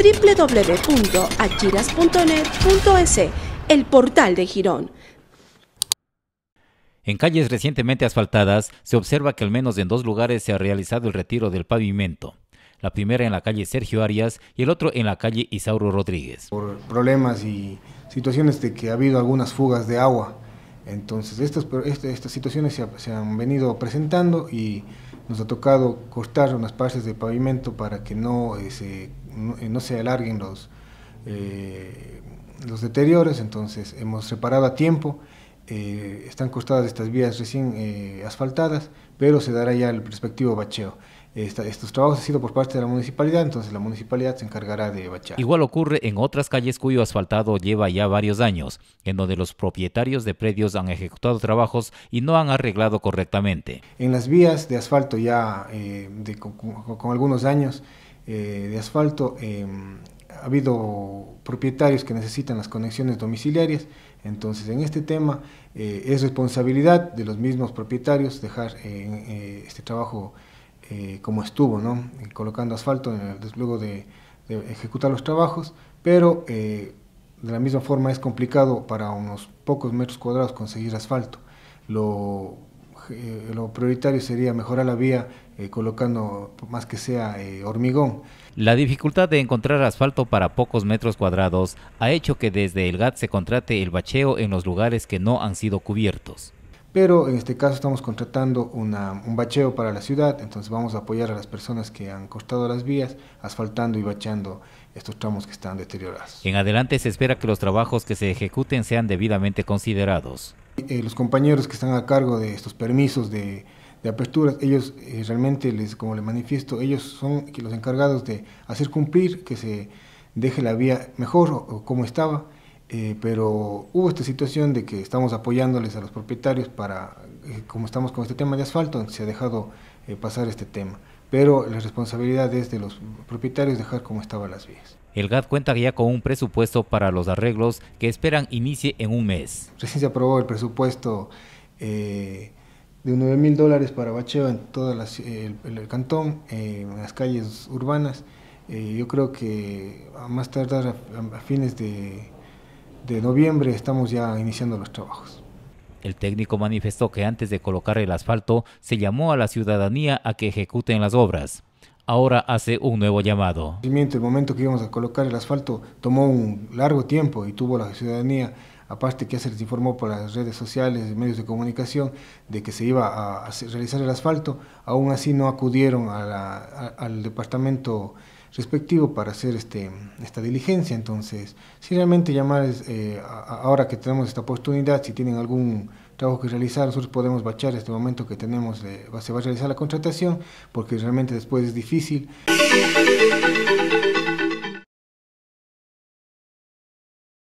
www.achiras.net.es, el portal de Girón. En calles recientemente asfaltadas, se observa que al menos en dos lugares se ha realizado el retiro del pavimento. La primera en la calle Sergio Arias y el otro en la calle Isauro Rodríguez. Por problemas y situaciones de que ha habido algunas fugas de agua. Entonces, estas, este, estas situaciones se, han venido presentando y nos ha tocado cortar unas partes de pavimento para que no eh, se eh, no, se alarguen los, eh, los deterioros, entonces hemos reparado a tiempo, eh, están costadas estas vías recién asfaltadas, pero se dará ya el perspectivo bacheo. estos trabajos han sido por parte de la municipalidad, entonces la municipalidad se encargará de bachar. Igual ocurre en otras calles cuyo asfaltado lleva ya varios años, en donde los propietarios de predios han ejecutado trabajos y no han arreglado correctamente. En las vías de asfalto ya con, algunos años eh, de asfalto, eh, ha habido propietarios que necesitan las conexiones domiciliarias, entonces en este tema eh, es responsabilidad de los mismos propietarios dejar este trabajo como estuvo, ¿no? colocando asfalto luego de, de, ejecutar los trabajos, pero de la misma forma es complicado para unos pocos metros cuadrados conseguir asfalto. Lo eh, lo prioritario sería mejorar la vía eh, colocando más que sea eh, hormigón. La dificultad de encontrar asfalto para pocos metros cuadrados ha hecho que desde el GAT se contrate el bacheo en los lugares que no han sido cubiertos. Pero en este caso estamos contratando un bacheo para la ciudad, entonces vamos a apoyar a las personas que han cortado las vías, asfaltando y bacheando estos tramos que están deteriorados. En adelante se espera que los trabajos que se ejecuten sean debidamente considerados. Eh, los compañeros que están a cargo de estos permisos de, apertura, aperturas, ellos eh, realmente, les, como les manifiesto, ellos son los encargados de hacer cumplir que se deje la vía mejor o, como estaba, eh, pero hubo esta situación de que estamos apoyándoles a los propietarios para, como estamos con este tema de asfalto, se ha dejado pasar este tema pero la responsabilidad es de los propietarios dejar como estaban las vías. El GAD cuenta ya con un presupuesto para los arreglos que esperan inicie en un mes. Recién se aprobó el presupuesto eh, de 9 mil dólares para bacheo en todo eh, el, cantón, eh, en las calles urbanas. yo creo que a más tardar a, fines de noviembre estamos ya iniciando los trabajos. El técnico manifestó que antes de colocar el asfalto se llamó a la ciudadanía a que ejecuten las obras. Ahora hace un nuevo llamado. El momento que íbamos a colocar el asfalto tomó un largo tiempo y tuvo la ciudadanía aparte que se les informó por las redes sociales, y medios de comunicación, de que se iba a realizar el asfalto, aún así no acudieron al departamento respectivo para hacer este, esta diligencia. Entonces, si realmente llamar, eh, ahora que tenemos esta oportunidad, si tienen algún trabajo que realizar, nosotros podemos bachar este momento que tenemos, de, se va a realizar la contratación, porque realmente después es difícil.